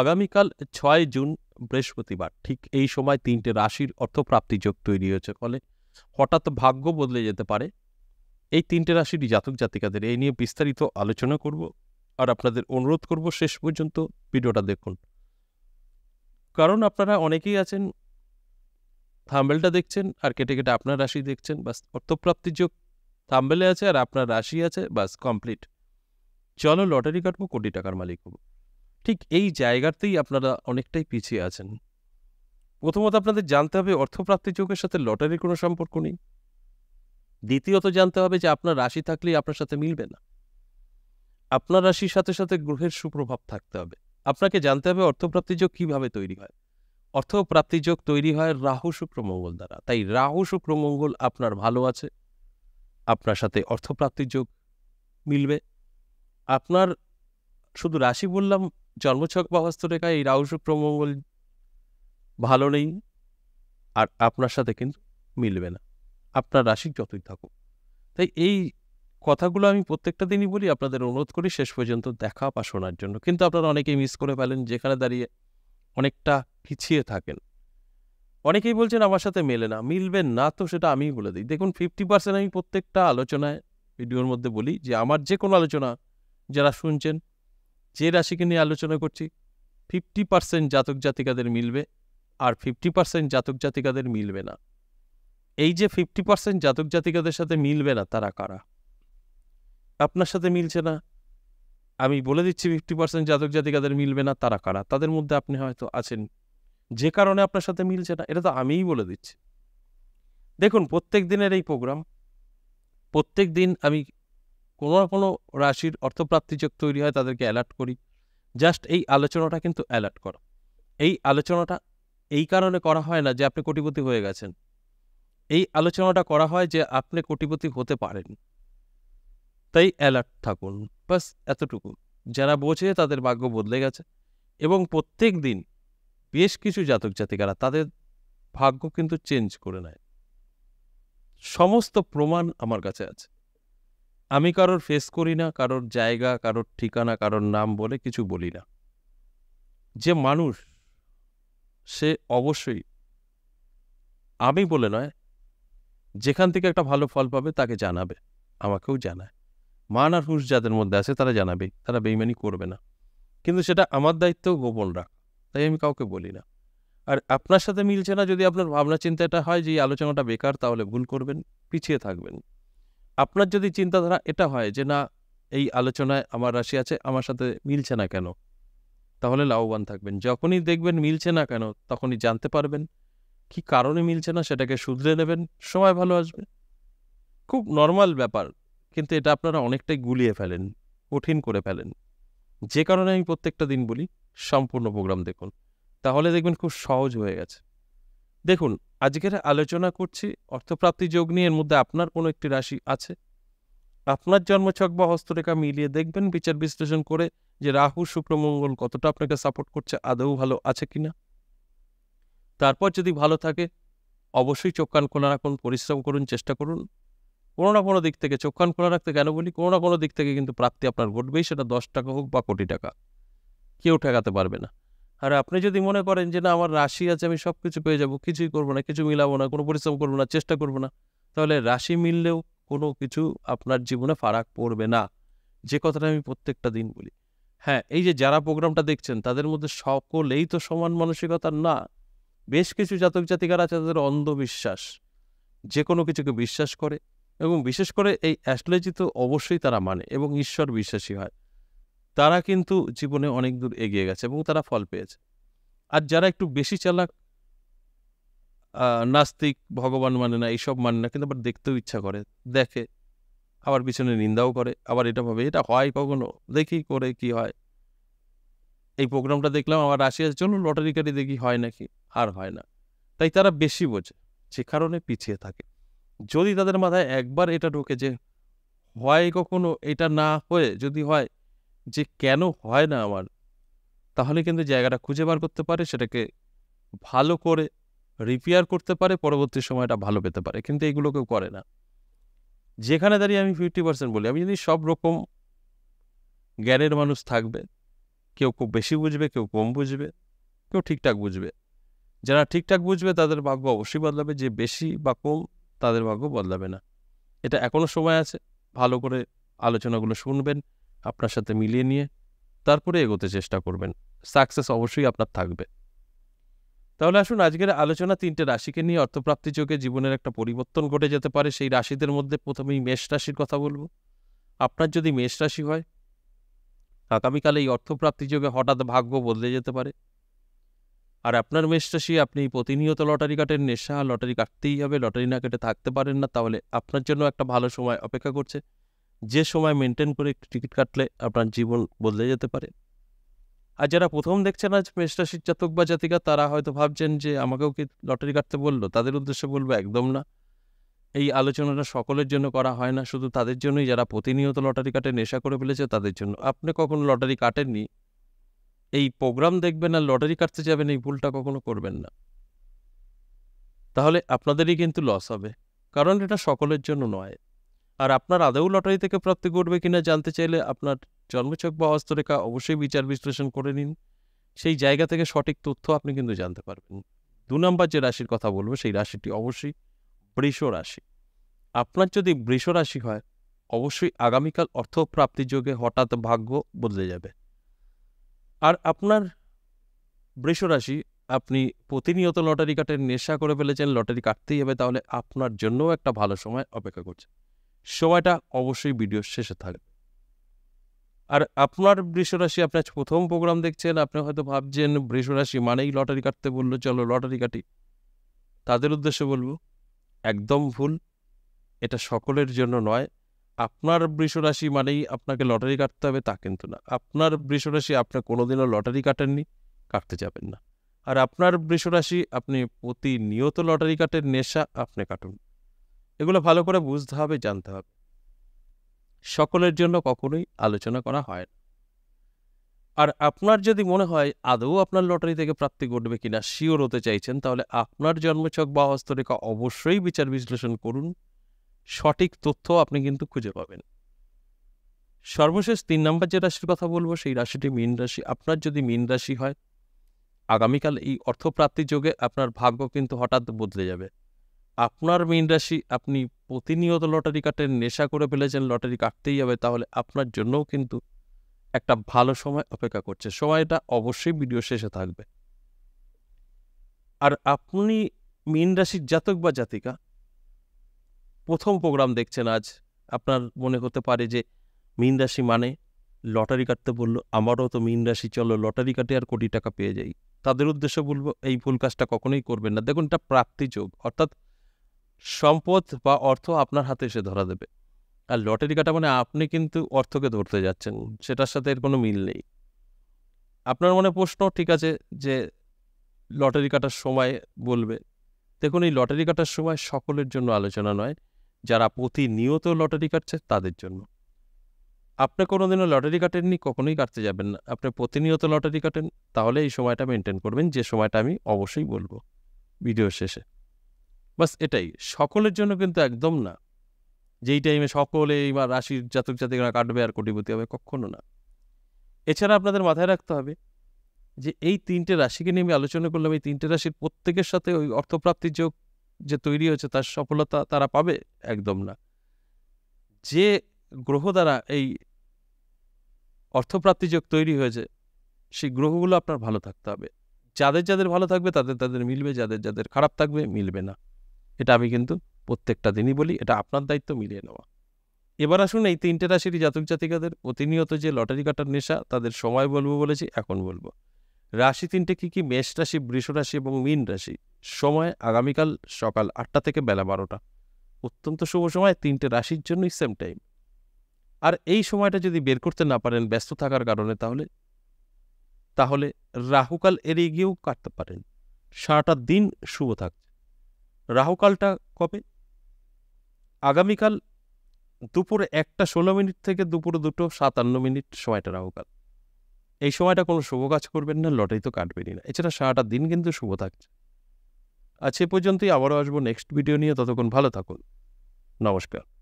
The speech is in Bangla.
আগামীকাল ছয় জুন বৃহস্পতিবার ঠিক এই সময় তিনটে রাশির অর্থপ্রাপ্তি যোগ তৈরি হয়েছে ফলে হঠাৎ ভাগ্য বদলে যেতে পারে এই তিনটে রাশির জাতক জাতিকাদের এই নিয়ে বিস্তারিত আলোচনা করব আর আপনাদের অনুরোধ করব শেষ পর্যন্ত ভিডিওটা দেখুন কারণ আপনারা অনেকেই আছেন থাম্বেলটা দেখছেন আর কেটে কেটে আপনার রাশি দেখছেন বাস অর্থপ্রাপ্তির যোগ থাম্বেলে আছে আর আপনার রাশি আছে বাস কমপ্লিট চলো লটারি কাটবো কোটি টাকার মালিক হবো ঠিক এই জায়গাতেই আপনারা অনেকটাই পিছিয়ে আছেন প্রথমত আপনাদের জানতে হবে অর্থপ্রাপ্তি যোগের সাথে লটারির কোনো সম্পর্ক নেই দ্বিতীয়ত জানতে হবে যে আপনার রাশি থাকলেই আপনার সাথে মিলবে না আপনার রাশির সাথে সাথে গ্রহের সুপ্রভাব থাকতে হবে আপনাকে জানতে হবে অর্থপ্রাপ্তি যোগ কীভাবে তৈরি হয় অর্থপ্রাপ্তি যোগ তৈরি হয় রাহু শুক্র মঙ্গল দ্বারা তাই রাহু শুক্র মঙ্গল আপনার ভালো আছে আপনার সাথে অর্থপ্রাপ্তির যোগ মিলবে আপনার শুধু রাশি বললাম জন্মছক বা হস্তরেখা এই রাউস শুক্রমঙ্গল ভালো নেই আর আপনার সাথে কিন্তু মিলবে না আপনার রাশি যতই থাকুক তাই এই কথাগুলো আমি প্রত্যেকটা দিনই বলি আপনাদের অনুরোধ করি শেষ পর্যন্ত দেখা বা শোনার জন্য কিন্তু আপনারা অনেকেই মিস করে ফেলেন যেখানে দাঁড়িয়ে অনেকটা পিছিয়ে থাকেন অনেকেই বলছেন আমার সাথে মেলে না মিলবেন না তো সেটা আমিই বলে দিই দেখুন ফিফটি পার্সেন্ট আমি প্রত্যেকটা আলোচনায় ভিডিওর মধ্যে বলি যে আমার যে কোনো আলোচনা যারা শুনছেন যে রাশিকে নিয়ে আলোচনা করছি ফিফটি পার্সেন্ট জাতক জাতিকাদের মিলবে আর ফিফটি পার্সেন্ট জাতক জাতিকাদের মিলবে না এই যে ফিফটি পার্সেন্ট জাতক জাতিকাদের সাথে মিলবে না তারা কারা আপনার সাথে মিলছে না আমি বলে দিচ্ছি ফিফটি পার্সেন্ট জাতক জাতিকাদের মিলবে না তারা কারা তাদের মধ্যে আপনি হয়তো আছেন যে কারণে আপনার সাথে মিলছে না এটা তো আমিই বলে দিচ্ছি দেখুন প্রত্যেক দিনের এই প্রোগ্রাম প্রত্যেক দিন আমি কোনো না কোনো রাশির অর্থপ্রাপ্তি যোগ তৈরি হয় তাদেরকে অ্যালার্ট করি জাস্ট এই আলোচনাটা কিন্তু অ্যালার্ট করা এই আলোচনাটা এই কারণে করা হয় না যে আপনি কোটিপতি হয়ে গেছেন এই আলোচনাটা করা হয় যে আপনি কোটিপতি হতে পারেন তাই অ্যালার্ট থাকুন বাস এতটুকু যারা বোঝে তাদের ভাগ্য বদলে গেছে এবং প্রত্যেক দিন বেশ কিছু জাতক জাতিকারা তাদের ভাগ্য কিন্তু চেঞ্জ করে নেয় সমস্ত প্রমাণ আমার কাছে আছে আমি কারোর ফেস করি না কারোর জায়গা কারোর ঠিকানা কারোর নাম বলে কিছু বলি না যে মানুষ সে অবশ্যই আমি বলে নয় যেখান থেকে একটা ভালো ফল পাবে তাকে জানাবে আমাকেও জানায় মান আর হুশ যাদের মধ্যে আছে তারা জানাবে তারা বেইমানি করবে না কিন্তু সেটা আমার দায়িত্বও গোপন রাখ তাই আমি কাউকে বলি না আর আপনার সাথে মিলছে না যদি আপনার ভাবনা চিন্তাটা হয় যে এই আলোচনাটা বেকার তাহলে ভুল করবেন পিছিয়ে থাকবেন আপনার যদি চিন্তাধারা এটা হয় যে না এই আলোচনায় আমার রাশি আছে আমার সাথে মিলছে না কেন তাহলে লাভবান থাকবেন যখনই দেখবেন মিলছে না কেন তখনই জানতে পারবেন কি কারণে মিলছে না সেটাকে শুধরে নেবেন সময় ভালো আসবে খুব নর্মাল ব্যাপার কিন্তু এটা আপনারা অনেকটাই গুলিয়ে ফেলেন কঠিন করে ফেলেন যে কারণে আমি প্রত্যেকটা দিন বলি সম্পূর্ণ প্রোগ্রাম দেখুন তাহলে দেখবেন খুব সহজ হয়ে গেছে দেখুন আজকের আলোচনা করছি অর্থপ্রাপ্তি যোগ নিয়ে এর মধ্যে আপনার কোনো একটি রাশি আছে আপনার জন্মছক বা হস্তরেখা মিলিয়ে দেখবেন বিচার বিশ্লেষণ করে যে রাহু শুক্রমঙ্গল কতটা আপনাকে সাপোর্ট করছে আদৌ ভালো আছে কিনা তারপর যদি ভালো থাকে অবশ্যই চোখ কান খোলা রাখুন পরিশ্রম করুন চেষ্টা করুন কোনো না কোনো দিক থেকে চোখ কান খোলা রাখতে কেন বলি কোনো না কোনো দিক থেকে কিন্তু প্রাপ্তি আপনার ঘটবেই সেটা দশ টাকা হোক বা কোটি টাকা কেউ ঠেকাতে পারবে না আর আপনি যদি মনে করেন যে না আমার রাশি আছে আমি সব কিছু পেয়ে যাবো কিছুই করবো না কিছু মিলাবো না কোনো পরিশ্রম করবো না চেষ্টা করবো না তাহলে রাশি মিললেও কোনো কিছু আপনার জীবনে ফারাক পড়বে না যে কথাটা আমি প্রত্যেকটা দিন বলি হ্যাঁ এই যে যারা প্রোগ্রামটা দেখছেন তাদের মধ্যে সকলেই তো সমান মানসিকতার না বেশ কিছু জাতক জাতিকার আছে তাদের অন্ধবিশ্বাস যে কোনো কিছুকে বিশ্বাস করে এবং বিশেষ করে এই অ্যাস্ট্রোলজি তো অবশ্যই তারা মানে এবং ঈশ্বর বিশ্বাসী হয় তারা কিন্তু জীবনে অনেক দূর এগিয়ে গেছে এবং তারা ফল পেয়েছে আর যারা একটু বেশি চালাক নাস্তিক ভগবান মানে না এইসব মানে না কিন্তু আবার দেখতেও ইচ্ছা করে দেখে আবার পিছনে নিন্দাও করে আবার এটা ভাবে এটা হয় কখনো দেখি করে কি হয় এই প্রোগ্রামটা দেখলাম আমার রাশিয়ার জন্য লটারি কাটি দেখি হয় নাকি আর হয় না তাই তারা বেশি বোঝে যে কারণে পিছিয়ে থাকে যদি তাদের মাথায় একবার এটা ঢোকে যে হয় কখনো এটা না হয়ে যদি হয় যে কেন হয় না আমার তাহলে কিন্তু জায়গাটা খুঁজে বার করতে পারে সেটাকে ভালো করে রিপেয়ার করতে পারে পরবর্তী সময়টা ভালো পেতে পারে কিন্তু এগুলো কেউ করে না যেখানে দাঁড়িয়ে আমি ফিফটি পার্সেন্ট বলি আমি যদি সব রকম জ্ঞানের মানুষ থাকবে কেউ খুব বেশি বুঝবে কেউ কম বুঝবে কেউ ঠিকঠাক বুঝবে যারা ঠিকঠাক বুঝবে তাদের ভাগ্য অবশ্যই বদলাবে যে বেশি বা কম তাদের ভাগ্য বদলাবে না এটা এখনও সময় আছে ভালো করে আলোচনাগুলো শুনবেন আপনার সাথে মিলিয়ে নিয়ে তারপরে এগোতে চেষ্টা করবেন সাকসেস অবশ্যই আপনার থাকবে তাহলে আসুন আজকের আলোচনা তিনটে রাশিকে নিয়ে অর্থপ্রাপ্তি যোগে জীবনের একটা পরিবর্তন ঘটে যেতে পারে সেই রাশিদের মধ্যে প্রথমেই মেষ রাশির কথা বলবো আপনার যদি মেষ রাশি হয় আগামীকাল এই অর্থপ্রাপ্তি যোগে হঠাৎ ভাগ্য বদলে যেতে পারে আর আপনার মেষ রাশি আপনি প্রতিনিয়ত লটারি কাটের নেশা লটারি কাটতেই হবে লটারি না কেটে থাকতে পারেন না তাহলে আপনার জন্য একটা ভালো সময় অপেক্ষা করছে যে সময় মেনটেন করে টিকিট কাটলে আপনার জীবন বদলে যেতে পারে আর যারা প্রথম দেখছেন আজ মেষ্টা শিক্ষাতক বা জাতিকা তারা হয়তো ভাবছেন যে আমাকেও কি লটারি কাটতে বললো তাদের উদ্দেশ্যে বলবো একদম না এই আলোচনাটা সকলের জন্য করা হয় না শুধু তাদের জন্যই যারা প্রতিনিয়ত লটারি কাটে নেশা করে ফেলেছে তাদের জন্য আপনি কখনো লটারি কাটেননি এই প্রোগ্রাম দেখবেন আর লটারি কাটতে যাবেন এই ভুলটা কখনো করবেন না তাহলে আপনাদেরই কিন্তু লস হবে কারণ এটা সকলের জন্য নয় আর আপনার আদৌ লটারি থেকে প্রাপ্তি ঘটবে কিনা জানতে চাইলে আপনার জন্মছক বা হস্তরেখা অবশ্যই বিচার বিশ্লেষণ করে নিন সেই জায়গা থেকে সঠিক তথ্য আপনি কিন্তু জানতে পারবেন দু নম্বর যে রাশির কথা বলবো সেই রাশিটি অবশ্যই বৃষ রাশি আপনার যদি বৃষ রাশি হয় অবশ্যই আগামীকাল অর্থ যোগে হঠাৎ ভাগ্য বদলে যাবে আর আপনার বৃষ রাশি আপনি প্রতিনিয়ত লটারি কাটের নেশা করে ফেলেছেন লটারি কাটতেই হবে তাহলে আপনার জন্যও একটা ভালো সময় অপেক্ষা করছে সময়টা অবশ্যই ভিডিও শেষে থাকবে আর আপনার বৃষরাশি আপনার প্রথম প্রোগ্রাম দেখছেন আপনি হয়তো ভাবছেন বৃষরাশি মানেই লটারি কাটতে বললো চলো লটারি কাটি তাদের উদ্দেশ্যে বলবো একদম ভুল এটা সকলের জন্য নয় আপনার বৃষরাশি মানেই আপনাকে লটারি কাটতে হবে তা কিন্তু না আপনার বৃষরাশি আপনি কোনোদিনও লটারি কাটেননি কাটতে যাবেন না আর আপনার বৃষরাশি আপনি প্রতিনিয়ত লটারি কাটের নেশা আপনি কাটুন এগুলো ভালো করে বুঝতে হবে জানতে হবে সকলের জন্য কখনোই আলোচনা করা হয় না আর আপনার যদি মনে হয় আদৌ আপনার লটারি থেকে প্রাপ্তি ঘটবে কিনা শিওর হতে চাইছেন তাহলে আপনার জন্মছক বা হস্তরেখা অবশ্যই বিচার বিশ্লেষণ করুন সঠিক তথ্য আপনি কিন্তু খুঁজে পাবেন সর্বশেষ তিন নম্বর যে রাশির কথা বলবো সেই রাশিটি মীন রাশি আপনার যদি মীন রাশি হয় আগামীকাল এই অর্থপ্রাপ্তি যোগে আপনার ভাগ্য কিন্তু হঠাৎ বদলে যাবে আপনার মীন রাশি আপনি প্রতিনিয়ত লটারি কাটের নেশা করে ফেলেছেন লটারি কাটতেই হবে তাহলে আপনার জন্যও কিন্তু একটা ভালো সময় অপেক্ষা করছে সময়টা অবশ্যই ভিডিও শেষে থাকবে আর আপনি মীন রাশির জাতক বা জাতিকা প্রথম প্রোগ্রাম দেখছেন আজ আপনার মনে হতে পারে যে মীন রাশি মানে লটারি কাটতে বললো আমারও তো মীন রাশি চলো লটারি কাটে আর কোটি টাকা পেয়ে যাই তাদের উদ্দেশ্য বলবো এই ভুল কাজটা কখনোই করবেন না দেখুন এটা প্রাপ্তিযোগ অর্থাৎ সম্পদ বা অর্থ আপনার হাতে এসে ধরা দেবে আর লটারি কাটা মানে আপনি কিন্তু অর্থকে ধরতে যাচ্ছেন সেটার সাথে এর কোনো মিল নেই আপনার মনে প্রশ্ন ঠিক আছে যে লটারি কাটার সময় বলবে দেখুন এই লটারি কাটার সময় সকলের জন্য আলোচনা নয় যারা প্রতিনিয়ত লটারি কাটছে তাদের জন্য আপনি কোনোদিনও লটারি কাটেননি কখনোই কাটতে যাবেন না আপনি প্রতিনিয়ত লটারি কাটেন তাহলে এই সময়টা মেনটেন করবেন যে সময়টা আমি অবশ্যই বলবো ভিডিও শেষে বাস এটাই সকলের জন্য কিন্তু একদম না যেই টাইমে সকলে বা রাশির জাতক জাতিকরা কাটবে আর কোটিপতি হবে কখনো না এছাড়া আপনাদের মাথায় রাখতে হবে যে এই তিনটে রাশিকে নিয়ে আমি আলোচনা করলাম এই তিনটে রাশির প্রত্যেকের সাথে ওই অর্থপ্রাপ্তির যোগ যে তৈরি হয়েছে তার সফলতা তারা পাবে একদম না যে গ্রহ দ্বারা এই অর্থপ্রাপ্তি যোগ তৈরি হয়েছে সেই গ্রহগুলো আপনার ভালো থাকতে হবে যাদের যাদের ভালো থাকবে তাদের তাদের মিলবে যাদের যাদের খারাপ থাকবে মিলবে না এটা আমি কিন্তু প্রত্যেকটা দিনই বলি এটা আপনার দায়িত্ব মিলিয়ে নেওয়া এবার আসুন এই তিনটে রাশির জাতক জাতিকাদের প্রতিনিয়ত যে লটারি কাটার নেশা তাদের সময় বলবো বলেছি এখন বলবো রাশি তিনটে কি কি মেষ রাশি বৃষ রাশি এবং মীন রাশি সময় আগামীকাল সকাল আটটা থেকে বেলা বারোটা অত্যন্ত শুভ সময় তিনটে রাশির জন্যই সেম টাইম আর এই সময়টা যদি বের করতে না পারেন ব্যস্ত থাকার কারণে তাহলে তাহলে রাহুকাল এড়িয়ে গিয়েও কাটতে পারেন সারাটা দিন শুভ থাকছে রাহুকালটা কবে আগামীকাল দুপুরে একটা ষোলো মিনিট থেকে দুপুর দুটো সাতান্ন মিনিট সময়টা রাহুকাল এই সময়টা কোনো শুভ কাজ করবেন না লটারি তো কাটবেনই না এছাড়া সারাটা দিন কিন্তু শুভ থাকছে আজ এ পর্যন্তই আবারও আসবো নেক্সট ভিডিও নিয়ে ততক্ষণ ভালো থাকুন নমস্কার